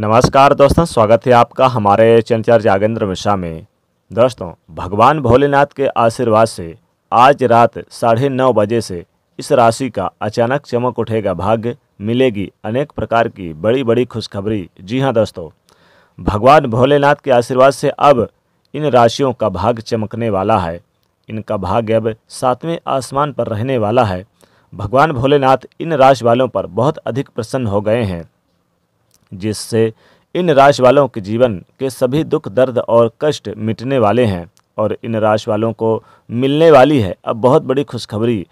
नमस्कार दोस्तों स्वागत है आपका हमारे चंचर जागेंद्र मिश्रा में दोस्तों भगवान भोलेनाथ के आशीर्वाद से आज रात साढ़े नौ बजे से इस राशि का अचानक चमक उठेगा भाग्य मिलेगी अनेक प्रकार की बड़ी बड़ी खुशखबरी जी हाँ दोस्तों भगवान भोलेनाथ के आशीर्वाद से अब इन राशियों का भाग चमकने वाला है इनका भाग्य अब सातवें आसमान पर रहने वाला है भगवान भोलेनाथ इन राशि वालों पर बहुत अधिक प्रसन्न हो गए हैं जिससे इन राशि वालों के जीवन के सभी दुख दर्द और कष्ट मिटने वाले हैं और इन राशि वालों को मिलने वाली है अब बहुत बड़ी खुशखबरी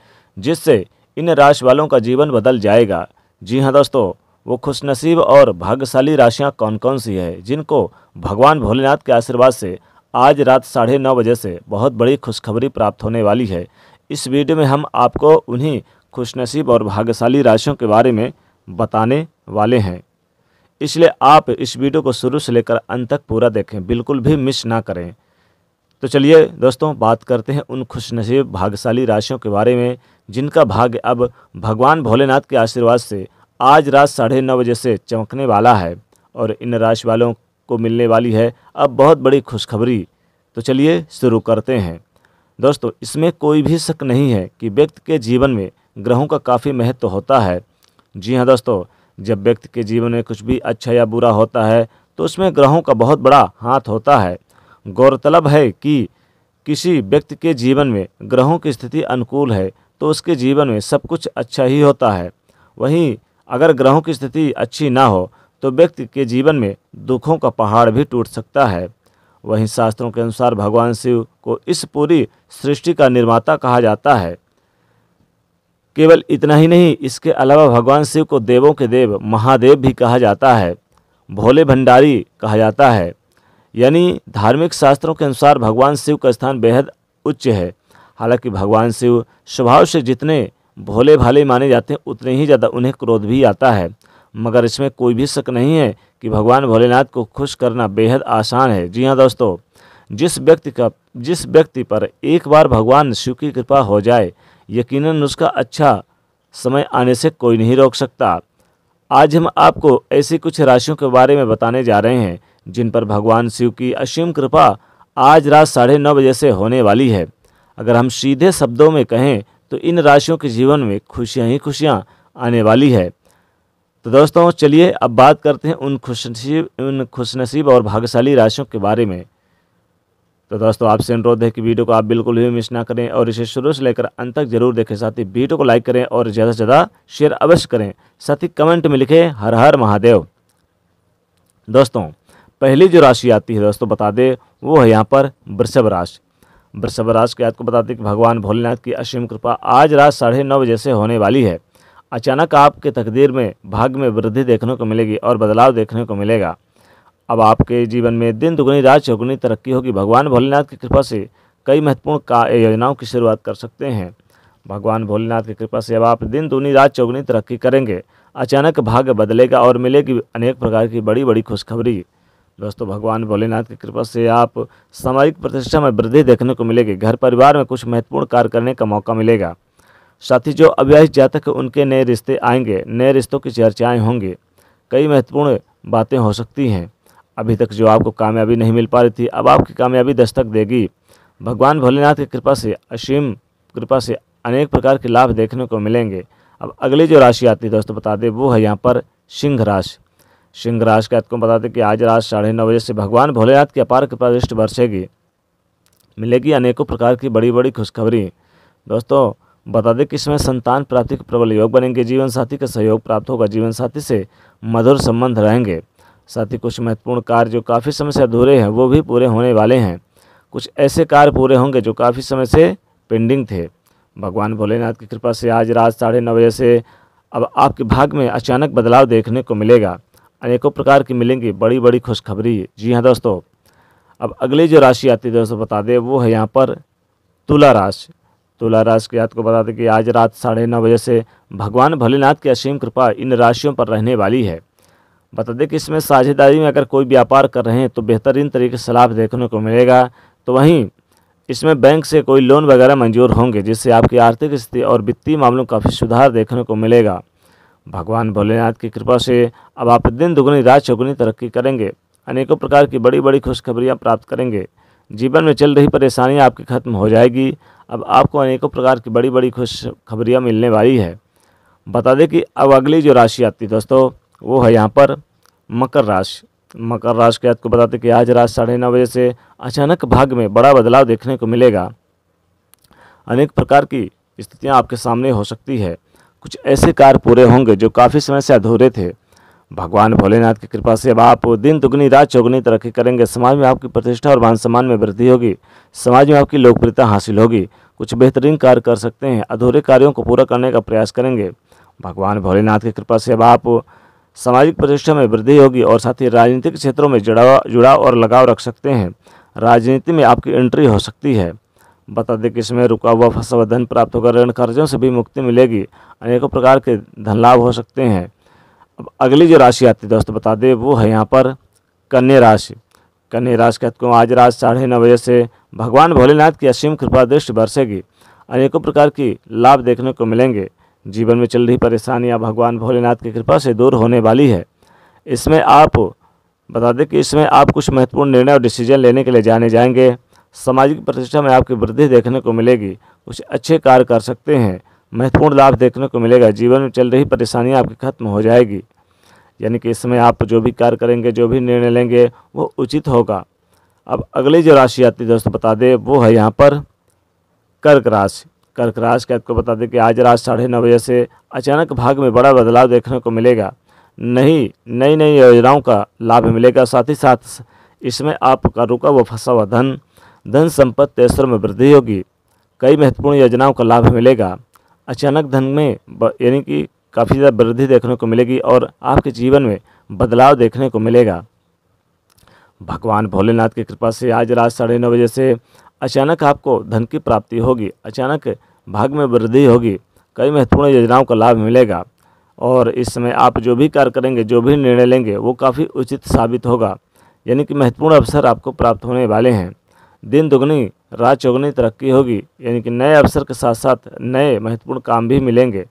जिससे इन राशि वालों का जीवन बदल जाएगा जी हाँ दोस्तों वो खुशनसीब और भाग्यशाली राशियाँ कौन कौन सी है जिनको भगवान भोलेनाथ के आशीर्वाद से आज रात साढ़े नौ बजे से बहुत बड़ी खुशखबरी प्राप्त होने वाली है इस वीडियो में हम आपको उन्हीं खुशनसीब और भाग्यशाली राशियों के बारे में बताने वाले हैं इसलिए आप इस वीडियो को शुरू से लेकर अंत तक पूरा देखें बिल्कुल भी मिस ना करें तो चलिए दोस्तों बात करते हैं उन खुशनसीब भाग्यशाली राशियों के बारे में जिनका भाग्य अब भगवान भोलेनाथ के आशीर्वाद से आज रात साढ़े नौ बजे से चमकने वाला है और इन राशि वालों को मिलने वाली है अब बहुत बड़ी खुशखबरी तो चलिए शुरू करते हैं दोस्तों इसमें कोई भी शक नहीं है कि व्यक्ति के जीवन में ग्रहों का काफ़ी महत्व होता है जी हाँ दोस्तों जब व्यक्ति के जीवन में कुछ भी अच्छा या बुरा होता है तो उसमें ग्रहों का बहुत बड़ा हाथ होता है गौरतलब है कि किसी व्यक्ति के जीवन में ग्रहों की स्थिति अनुकूल है तो उसके जीवन में सब कुछ अच्छा ही होता है वहीं अगर ग्रहों की स्थिति अच्छी ना हो तो व्यक्ति के जीवन में दुखों का पहाड़ भी टूट सकता है वहीं शास्त्रों के अनुसार भगवान शिव को इस पूरी सृष्टि का निर्माता कहा जाता है केवल इतना ही नहीं इसके अलावा भगवान शिव को देवों के देव महादेव भी कहा जाता है भोले भंडारी कहा जाता है यानी धार्मिक शास्त्रों के अनुसार भगवान शिव का स्थान बेहद उच्च है हालांकि भगवान शिव स्वभाव से जितने भोले भाले माने जाते हैं उतने ही ज़्यादा उन्हें क्रोध भी आता है मगर इसमें कोई भी शक नहीं है कि भगवान भोलेनाथ को खुश करना बेहद आसान है जी हाँ दोस्तों जिस व्यक्ति का जिस व्यक्ति पर एक बार भगवान शिव की कृपा हो जाए यकीनन उसका अच्छा समय आने से कोई नहीं रोक सकता आज हम आपको ऐसी कुछ राशियों के बारे में बताने जा रहे हैं जिन पर भगवान शिव की असीम कृपा आज रात साढ़े नौ बजे से होने वाली है अगर हम सीधे शब्दों में कहें तो इन राशियों के जीवन में खुशियाँ ही खुशियाँ आने वाली है तो दोस्तों चलिए अब बात करते हैं उन खुशनसीब उन खुशनसीब और भाग्यशाली राशियों के बारे में तो दोस्तों आपसे अनुरोध है कि वीडियो को आप बिल्कुल भी मिस ना करें और इसे शुरू से लेकर अंत तक जरूर देखें साथ ही वीडियो को लाइक करें और ज़्यादा से ज़्यादा शेयर अवश्य करें साथ ही कमेंट में लिखें हर हर महादेव दोस्तों पहली जो राशि आती है दोस्तों बता दें वो है यहाँ पर वृषभ राशि वृषभ राशि याद आपको बता दें कि भगवान भोलेनाथ की असीम कृपा आज रात साढ़े नौ बजे से होने वाली है अचानक आपके तकदीर में भाग्य में वृद्धि देखने को मिलेगी और बदलाव देखने को मिलेगा अब आपके जीवन में दिन दुगनी रात चौगुनी तरक्की होगी भगवान भोलेनाथ की कृपा से कई महत्वपूर्ण कार्य योजनाओं की शुरुआत कर सकते हैं भगवान भोलेनाथ की कृपा से अब आप दिन दुगनी रात चौगुनी तरक्की करेंगे अचानक भाग्य बदलेगा और मिलेगी अनेक प्रकार की बड़ी बड़ी खुशखबरी दोस्तों भगवान भोलेनाथ की कृपा से आप सामाजिक प्रतिष्ठा में वृद्धि देखने को मिलेगी घर परिवार में कुछ महत्वपूर्ण कार्य करने का मौका मिलेगा साथ ही जो अव्याहित जातक उनके नए रिश्ते आएंगे नए रिश्तों की चर्चाएँ होंगी कई महत्वपूर्ण बातें हो सकती हैं अभी तक जो आपको कामयाबी नहीं मिल पा रही थी अब आपकी कामयाबी दस्तक देगी भगवान भोलेनाथ की कृपा से असीम कृपा से अनेक प्रकार के लाभ देखने को मिलेंगे अब अगली जो राशि आती है दोस्तों बता दें वो है यहाँ पर सिंह राशि सिंह राशि के आपको बता दें कि आज रात साढ़े नौ बजे से भगवान भोलेनाथ की अपार कृपा दृष्टि बरसेगी मिलेगी अनेकों प्रकार की बड़ी बड़ी खुशखबरी दोस्तों बता दें कि इसमें संतान प्राप्ति के प्रबल योग बनेंगे जीवन साथी का सहयोग प्राप्त होगा जीवन साथी से मधुर संबंध रहेंगे साथ ही कुछ महत्वपूर्ण कार्य जो काफ़ी समय से अधूरे हैं वो भी पूरे होने वाले हैं कुछ ऐसे कार्य पूरे होंगे जो काफ़ी समय से पेंडिंग थे भगवान भोलेनाथ की कृपा से आज रात साढ़े नौ बजे से अब आपके भाग में अचानक बदलाव देखने को मिलेगा अनेकों प्रकार की मिलेंगी बड़ी बड़ी खुशखबरी जी हाँ दोस्तों अब अगली जो राशि आती है दोस्तों बता दें वो है यहाँ पर तुला राशि तुला राशि की याद को बता दें कि आज रात साढ़े नौ बजे से भगवान भोलेनाथ की असीम कृपा इन राशियों पर रहने वाली है बता दें कि इसमें साझेदारी में अगर कोई व्यापार कर रहे हैं तो बेहतरीन तरीके से लाभ देखने को मिलेगा तो वहीं इसमें बैंक से कोई लोन वगैरह मंजूर होंगे जिससे आपकी आर्थिक स्थिति और वित्तीय मामलों का काफ़ी सुधार देखने को मिलेगा भगवान भोलेनाथ की कृपा से अब आप दिन दुगुनी रात चौगुनी तरक्की करेंगे अनेकों प्रकार की बड़ी बड़ी खुशखबरियाँ प्राप्त करेंगे जीवन में चल रही परेशानियाँ आपकी खत्म हो जाएगी अब आपको अनेकों प्रकार की बड़ी बड़ी खुशखबरियाँ मिलने वाली है बता दें कि अब अगली जो राशि आती है दोस्तों वो है यहाँ पर मकर राशि मकर राशि के आपको बताते कि आज रात साढ़े नौ बजे से अचानक भाग में बड़ा बदलाव देखने को मिलेगा अनेक प्रकार की स्थितियाँ आपके सामने हो सकती है कुछ ऐसे कार्य पूरे होंगे जो काफ़ी समय से अधूरे थे भगवान भोलेनाथ की कृपा से अब आप दिन दुगनी रात चौगुनी तरक्की करेंगे समाज में आपकी प्रतिष्ठा और मान सम्मान में वृद्धि होगी समाज में आपकी लोकप्रियता हासिल होगी कुछ बेहतरीन कार्य कर सकते हैं अधूरे कार्यों को पूरा करने का प्रयास करेंगे भगवान भोलेनाथ की कृपा से अब आप सामाजिक प्रतिष्ठा में वृद्धि होगी और साथ ही राजनीतिक क्षेत्रों में जुड़ाव जुड़ाव और लगाव रख सकते हैं राजनीति में आपकी एंट्री हो सकती है बता दें कि इसमें रुका हुआ फसल व धन प्राप्त होकर ऋण कर्जों से भी मुक्ति मिलेगी अनेकों प्रकार के धन लाभ हो सकते हैं अब अगली जो राशि आती है दोस्तों बता दें वो है यहाँ पर कन्या राशि कन्या राशि कहते हैं आज रात साढ़े नौ बजे से भगवान भोलेनाथ की असीम कृपा दृष्टि बरसेगी अनेकों प्रकार की लाभ देखने को मिलेंगे जीवन में चल रही परेशानियाँ भगवान भोलेनाथ की कृपा से दूर होने वाली है इसमें आप बता दें कि इसमें आप कुछ महत्वपूर्ण निर्णय और डिसीजन लेने के लिए जाने जाएंगे सामाजिक प्रतिष्ठा में आपकी वृद्धि देखने को मिलेगी कुछ अच्छे कार्य कर सकते हैं महत्वपूर्ण लाभ देखने को मिलेगा जीवन में चल रही परेशानियाँ आपकी खत्म हो जाएगी यानी कि इसमें आप जो भी कार्य करेंगे जो भी निर्णय लेंगे वो उचित होगा अब अगली जो राशि आती है दोस्तों बता दें वो है यहाँ पर कर्क राशि कर्क राशि के आपको बता दें कि आज रात साढ़े नौ बजे से अचानक भाग में बड़ा बदलाव देखने को मिलेगा नहीं नई नई योजनाओं का लाभ मिलेगा साथ ही साथ इसमें आपका रुका हुआ फंसा हुआ धन धन संपत्ति तेसर में वृद्धि होगी कई महत्वपूर्ण योजनाओं का लाभ मिलेगा अचानक धन में यानी कि काफ़ी ज़्यादा वृद्धि देखने को मिलेगी और आपके जीवन में बदलाव देखने को मिलेगा भगवान भोलेनाथ की कृपा से आज रात साढ़े नौ बजे से अचानक आपको धन की प्राप्ति होगी अचानक भाग में वृद्धि होगी कई महत्वपूर्ण योजनाओं का लाभ मिलेगा और इस समय आप जो भी कार्य करेंगे जो भी निर्णय लेंगे वो काफ़ी उचित साबित होगा यानी कि महत्वपूर्ण अवसर आपको प्राप्त होने वाले हैं दिन दुगनी रात चौगनी तरक्की होगी यानी कि नए अवसर के साथ साथ नए महत्वपूर्ण काम भी मिलेंगे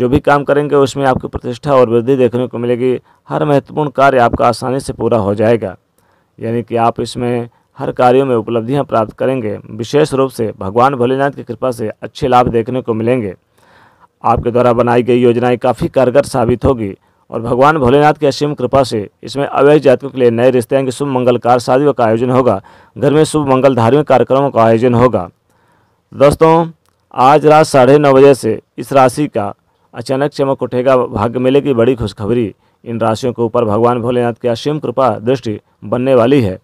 जो भी काम करेंगे उसमें आपकी प्रतिष्ठा और वृद्धि देखने को मिलेगी हर महत्वपूर्ण कार्य आपका आसानी से पूरा हो जाएगा यानी कि आप इसमें हर कार्यों में उपलब्धियां प्राप्त करेंगे विशेष रूप से भगवान भोलेनाथ की कृपा से अच्छे लाभ देखने को मिलेंगे आपके द्वारा बनाई गई योजनाएं काफ़ी कारगर साबित होगी और भगवान भोलेनाथ की असीम कृपा से इसमें अवैध जातकों के लिए नए रिश्ते की शुभ मंगलकार शादियों का आयोजन होगा घर में शुभ मंगल धार्मिक कार्यक्रमों का आयोजन होगा दोस्तों आज रात साढ़े नौ बजे से इस राशि का अचानक चमक उठेगा भाग्य मिलेगी बड़ी खुशखबरी इन राशियों के ऊपर भगवान भोलेनाथ की असीम कृपा दृष्टि बनने वाली है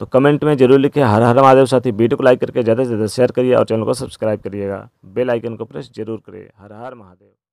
तो कमेंट में जरूर लिखे हर हर महादेव साथी वीडियो को लाइक करके ज़्यादा से ज़्यादा शेयर करिए और चैनल को सब्सक्राइब करिएगा बेल आइकन को प्रेस जरूर करिए हर हर महादेव